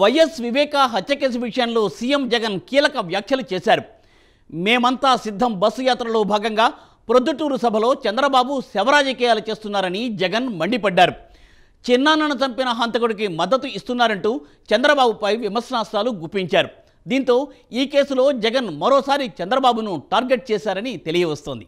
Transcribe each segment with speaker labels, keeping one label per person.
Speaker 1: YS వివేక హత్య case విషయంలో CM Jagan కీలక వ్యాఖ్యలు చేశారు మేమంతా సిద్ధం బస్సు యాత్రలో భాగంగా ప్రొద్దుటూరు సభలో చంద్రబాబు శవరాజకీయాలు చేస్తున్నారని జగన్ మండిపడ్డారు చిన్నాన్నను చంపిన హంతకుడికి మద్దతు ఇస్తున్నారంటూ చంద్రబాబుపై విమర్శనాస్త్రాలు గుప్పించారు దీంతో ఈ కేసులో జగన్ మరోసారి చంద్రబాబును టార్గెట్ చేశారని తెలియవస్తోంది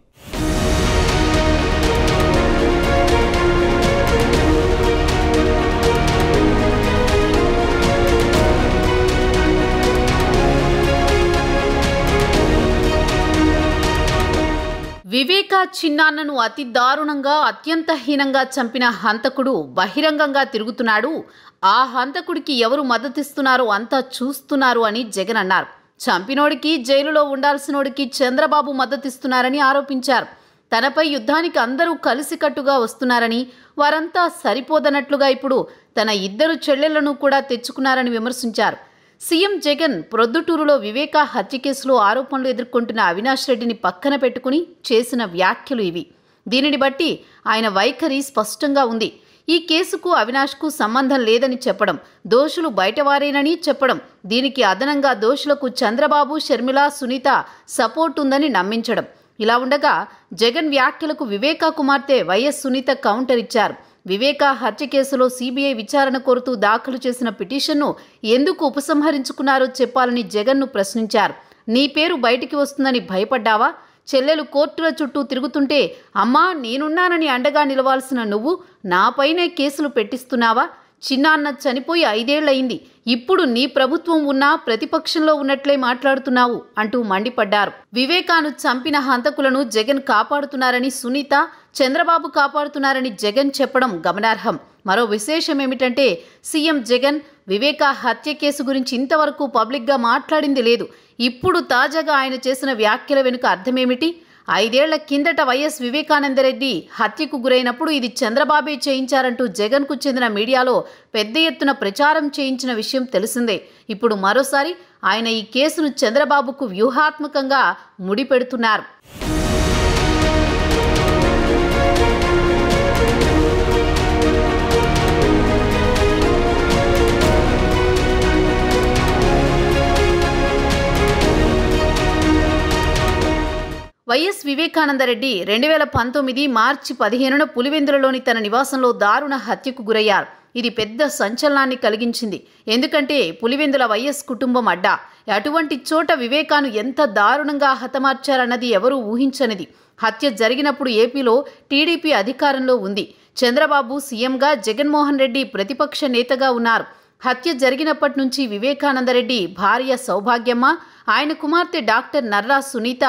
Speaker 1: వివేక చిన్నాన్నను అతి దారుణంగా అత్యంత హీనంగా చంపిన హంతకుడు బహిరంగంగా తిరుగుతున్నాడు ఆ హంతకుడికి ఎవరు మద్దతిస్తున్నారో అంతా చూస్తున్నారు అని జగన్ అన్నారు చంపినోడికి జైలులో ఉండాల్సినోడికి చంద్రబాబు మద్దతిస్తున్నారని ఆరోపించారు తనపై యుద్ధానికి అందరూ కలిసికట్టుగా వస్తున్నారని వారంతా సరిపోదనట్లుగా ఇప్పుడు తన ఇద్దరు చెల్లెళ్లను కూడా తెచ్చుకున్నారని విమర్శించారు సీఎం జగన్ ప్రొద్దుటూరులో వివేకా హత్య కేసులో ఆరోపణలు ఎదుర్కొంటున్న అవినాష్ రెడ్డిని పక్కన పెట్టుకుని చేసిన వ్యాఖ్యలు ఇవి దీనిని బట్టి ఆయన వైఖరి స్పష్టంగా ఉంది ఈ కేసుకు అవినాష్కు సంబంధం లేదని చెప్పడం దోషులు బయటవారేనని చెప్పడం దీనికి అదనంగా దోషులకు చంద్రబాబు షర్మిల సునీత సపోర్ట్ ఉందని నమ్మించడం ఇలా ఉండగా జగన్ వ్యాఖ్యలకు వివేకా కుమార్తె వైఎస్ సునీత కౌంటర్ ఇచ్చారు వివేకా హత్య కేసులో సీబీఐ విచారణ కోరుతూ దాఖలు చేసిన పిటిషన్ను ఎందుకు ఉపసంహరించుకున్నారో చెప్పాలని జగన్ను ప్రశ్నించారు నీ పేరు బయటికి వస్తుందని భయపడ్డావా చెల్లెలు కోర్టుల చుట్టూ తిరుగుతుంటే అమ్మా నేనున్నానని అండగా నిలవాల్సిన నువ్వు నాపైనే కేసులు పెట్టిస్తున్నావా చిన్నాన్న చనిపోయి ఐదేళ్లయింది ఇప్పుడు నీ ప్రభుత్వం ఉన్నా ప్రతిపక్షంలో ఉన్నట్లే మాట్లాడుతున్నావు అంటూ మండిపడ్డారు వివేకాను చంపిన హంతకులను జగన్ కాపాడుతున్నారని సునీత చంద్రబాబు కాపాడుతున్నారని జగన్ చెప్పడం గమనార్హం మరో విశేషం ఏమిటంటే సీఎం జగన్ వివేకా హత్య కేసు గురించి ఇంతవరకు పబ్లిక్గా మాట్లాడింది లేదు ఇప్పుడు తాజాగా ఆయన చేసిన వ్యాఖ్యల వెనుక అర్థమేమిటి ఐదేళ్ల కిందట వైఎస్ వివేకానందరెడ్డి హత్యకు గురైనప్పుడు ఇది చంద్రబాబే చేయించారంటూ జగన్కు చెందిన మీడియాలో పెద్ద ఎత్తున ప్రచారం చేయించిన విషయం తెలిసిందే ఇప్పుడు మరోసారి ఆయన ఈ కేసును చంద్రబాబుకు వ్యూహాత్మకంగా ముడిపెడుతున్నారు వైఎస్ వివేకానందరెడ్డి రెండు వేల పంతొమ్మిది మార్చి పదిహేనున పులివెందులలోని తన నివాసంలో దారుణ హత్యకు గురయ్యారు ఇది పెద్ద సంచలనాన్ని కలిగించింది ఎందుకంటే పులివెందుల వైఎస్ కుటుంబం అడ్డా అటువంటి చోట వివేకాను ఎంత దారుణంగా హతమార్చారన్నది ఎవరూ ఊహించనిది హత్య జరిగినప్పుడు ఏపీలో టీడీపీ అధికారంలో ఉంది చంద్రబాబు సీఎంగా జగన్మోహన్ రెడ్డి ప్రతిపక్ష నేతగా ఉన్నారు హత్య జరిగినప్పటి నుంచి వివేకానందరెడ్డి భార్య సౌభాగ్యమ్మ ఆయన కుమార్తె డాక్టర్ నర్రా సునీత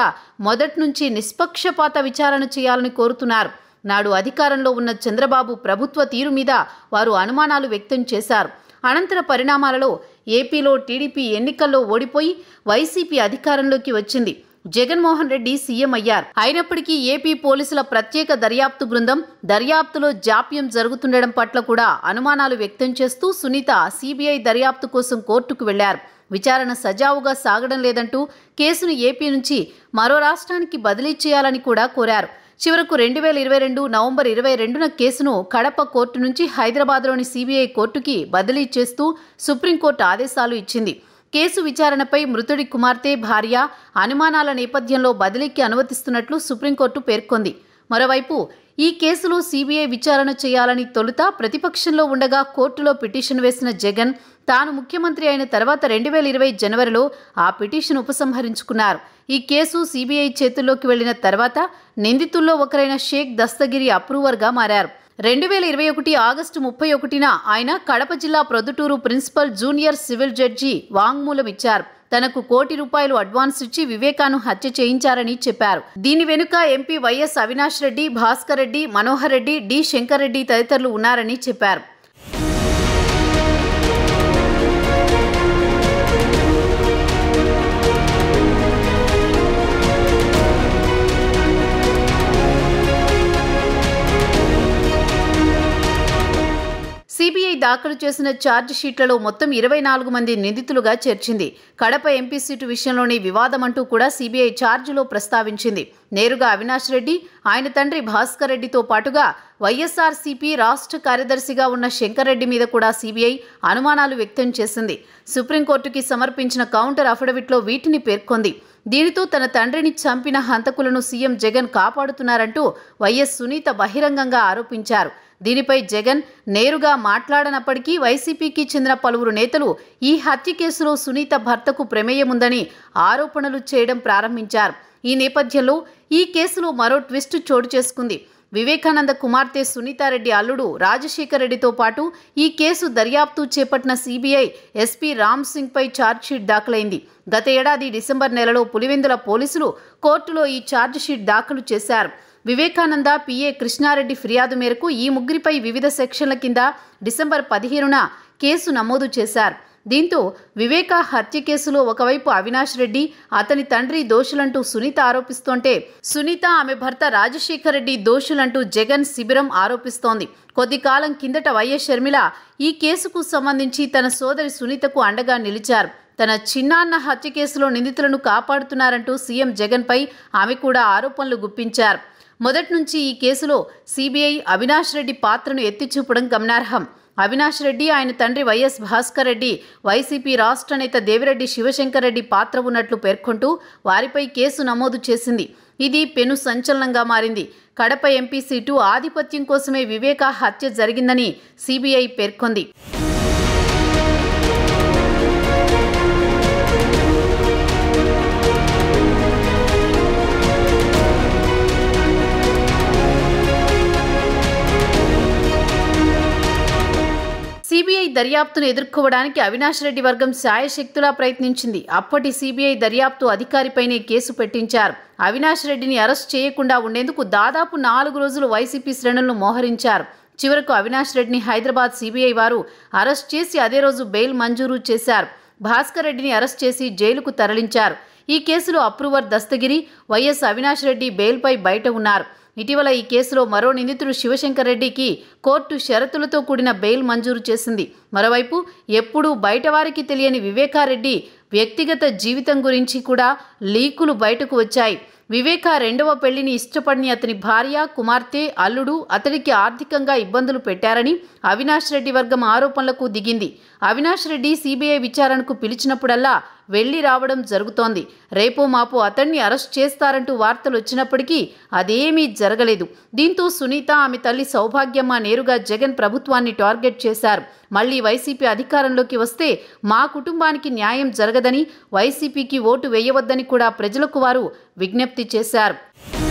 Speaker 1: మొదటి నుంచి నిష్పక్షపాత విచారణ చేయాలని కోరుతున్నారు నాడు అధికారంలో ఉన్న చంద్రబాబు ప్రభుత్వ తీరు మీద వారు అనుమానాలు వ్యక్తం చేశారు అనంతర పరిణామాలలో ఏపీలో టీడీపీ ఎన్నికల్లో ఓడిపోయి వైసీపీ అధికారంలోకి వచ్చింది జగన్మోహన్ రెడ్డి సీఎం అయ్యారు అయినప్పటికీ ఏపీ పోలీసుల ప్రత్యేక దర్యాప్తు బృందం దర్యాప్తులో జాప్యం జరుగుతుండడం పట్ల కూడా అనుమానాలు వ్యక్తం చేస్తూ సునీత సిబిఐ దర్యాప్తు కోసం కోర్టుకు వెళ్లారు విచారణ సజావుగా సాగడం లేదంటూ కేసును ఏపీ నుంచి మరో రాష్ట్రానికి బదిలీ చేయాలని కూడా కోరారు చివరకు రెండు వేల ఇరవై రెండు నవంబర్ ఇరవై రెండున కేసును కడప కోర్టు నుంచి హైదరాబాద్లోని సిబిఐ కోర్టుకి బదిలీ చేస్తూ సుప్రీంకోర్టు ఆదేశాలు ఇచ్చింది కేసు విచారణపై మృతుడి కుమార్తె భార్య అనుమానాల నేపథ్యంలో బదిలీకి అనుమతిస్తున్నట్లు సుప్రీంకోర్టు పేర్కొంది మరోవైపు ఈ కేసులో సీబీఐ విచారణ చేయాలని తొలుత ప్రతిపక్షంలో ఉండగా కోర్టులో పిటిషన్ వేసిన జగన్ తాను ముఖ్యమంత్రి అయిన తర్వాత రెండు వేల ఇరవై జనవరిలో ఆ పిటిషన్ ఉపసంహరించుకున్నారు ఈ కేసు సీబీఐ చేతుల్లోకి వెళ్లిన తర్వాత నిందితుల్లో ఒకరైన షేక్ దస్తగిరి అప్రూవర్గా మారారు రెండు వేల ఇరవై ఒకటి ఆగస్టు ముప్పై ఒకటిన ఆయన కడప జిల్లా Proddatur principal junior civil judge వాంగ్మూలం ఇచ్చారు తనకు కోటి రూపాయలు అడ్వాన్స్ ఇచ్చి వివేకాను హత్య చేయించారని చెప్పారు దీని వెనుక MP YS Avinash Reddy Bhaskar Reddy Manohar Reddy D Shankar Reddy తదితరులు ఉన్నారని చెప్పారు దాఖలు చేసిన ఛార్జ్ షీట్లలో మొత్తం ఇరవై నాలుగు మంది నిందితులుగా చేర్చింది కడప ఎంపీ సీటు విషయంలోని వివాదమంటూ కూడా సీబీఐ ఛార్జీలో ప్రస్తావించింది నేరుగా అవినాష్ రెడ్డి ఆయన తండ్రి భాస్కర్ రెడ్డితో పాటుగా వైఎస్ఆర్సీపీ రాష్ట్ర కార్యదర్శిగా ఉన్న శంకర్ రెడ్డి మీద కూడా సీబీఐ అనుమానాలు వ్యక్తం చేసింది సుప్రీంకోర్టుకి సమర్పించిన కౌంటర్ అఫిడవిట్లో వీటిని పేర్కొంది దీనితో తన తండ్రిని చంపిన హంతకులను సీఎం జగన్ కాపాడుతున్నారంటూ వైఎస్ సునీత బహిరంగంగా ఆరోపించారు దీనిపై జగన్ నేరుగా మాట్లాడనప్పటికీ వైసీపీకి చెందిన పలువురు నేతలు ఈ హత్య కేసులో సునీత భర్తకు ప్రమేయముందని ఆరోపణలు చేయడం ప్రారంభించారు ఈ నేపథ్యంలో ఈ కేసులో మరో ట్విస్ట్ చోటు చేసుకుంది వివేకానంద కుమార్తె సునీతారెడ్డి అల్లుడు రాజశేఖర్ రెడ్డితో పాటు ఈ కేసు దర్యాప్తు చేపట్టిన సిబిఐ ఎస్పీ రామ్ సింగ్పై ఛార్జ్షీట్ దాఖలైంది గత ఏడాది డిసెంబర్ నెలలో పులివెందుల పోలీసులు కోర్టులో ఈ ఛార్జ్షీట్ దాఖలు చేశారు వివేకానంద పిఏ కృష్ణారెడ్డి ఫిర్యాదు మేరకు ఈ ముగ్గురిపై వివిధ సెక్షన్ల కింద డిసెంబర్ పదిహేనున కేసు నమోదు చేశారు దీంతో వివేక హత్య కేసులో ఒకవైపు అవినాష్ రెడ్డి అతని తండ్రి దోషులంటూ సునీత ఆరోపిస్తుంటే సునీత ఆమె భర్త రాజశేఖర్ రెడ్డి దోషులంటూ జగన్ శిబిరం ఆరోపిస్తోంది కొద్ది కాలం కిందట వైఎస్ షర్మిల ఈ కేసుకు సంబంధించి తన సోదరి సునీతకు అండగా నిలిచారు తన చిన్నాన్న హత్య కేసులో నిందితులను కాపాడుతున్నారంటూ సీఎం జగన్పై ఆమె కూడా ఆరోపణలు గుప్పించారు మొదటి నుంచి ఈ కేసులో సిబిఐ అవినాష్ రెడ్డి పాత్రను ఎత్తిచూపడం గమనార్హం అవినాష్ రెడ్డి ఆయన తండ్రి వైఎస్ భాస్కర్ రెడ్డి వైసీపీ రాష్ట్ర నేత దేవిరెడ్డి శివశంకర్ రెడ్డి పాత్ర ఉన్నట్లు పేర్కొంటూ వారిపై కేసు నమోదు చేసింది ఇది పెను సంచలనంగా మారింది కడప ఎంపీ సీటు ఆధిపత్యం కోసమే వివేకా హత్య జరిగిందని సిబిఐ పేర్కొంది దర్యాప్తును ఎదుర్కోవడానికి అవినాష్ రెడ్డి వర్గం సాయశక్తులా ప్రయత్నించింది అప్పటి సిబిఐ దర్యాప్తు అధికారిపైనే కేసు పెట్టించారు అవినాష్ రెడ్డిని అరెస్ట్ చేయకుండా ఉండేందుకు దాదాపు నాలుగు రోజులు వైసీపీ శ్రేణులను మోహరించారు చివరకు అవినాష్ రెడ్డిని హైదరాబాద్ సిబిఐ వారు అరెస్ట్ చేసి అదే రోజు బెయిల్ మంజూరు చేశారు భాస్కర్ రెడ్డిని అరెస్ట్ చేసి జైలుకు తరలించారు ఈ కేసులో అప్రూవర్ దస్తగిరి వైఎస్ అవినాష్ రెడ్డి బెయిల్పై బయట ఉన్నారు ఇటీవల ఈ కేసులో మరో నిందితుడు శివశంకర్ రెడ్డికి కోర్టు షరతులతో కూడిన బెయిల్ మంజూరు చేసింది మరోవైపు ఎప్పుడూ బయటవారికి తెలియని వివేకారెడ్డి వ్యక్తిగత జీవితం గురించి కూడా లీకులు బయటకు వచ్చాయి వివేక రెండవ పెళ్లిని ఇష్టపడని అతని భార్య కుమార్తె అల్లుడు అతడికి ఆర్థికంగా ఇబ్బందులు పెట్టారని అవినాష్ రెడ్డి వర్గం ఆరోపణలకు దిగింది అవినాష్ రెడ్డి సిబిఐ విచారణకు పిలిచినప్పుడల్లా వెళ్లి రావడం జరుగుతోంది రేపు మాపు అతన్ని అరెస్ట్ చేస్తారంటూ వార్తలు వచ్చినప్పటికీ అదేమీ జరగలేదు దీంతో సునీత ఆమె తల్లి సౌభాగ్యమ్మ నేరుగా జగన్ ప్రభుత్వాన్ని టార్గెట్ చేశారు మళ్లీ వైసీపీ అధికారంలోకి వస్తే మా కుటుంబానికి న్యాయం జరగదని వైసీపీకి ఓటు వేయవద్దని కూడా ప్రజలకు వారు విజ్ఞప్తి చేశారు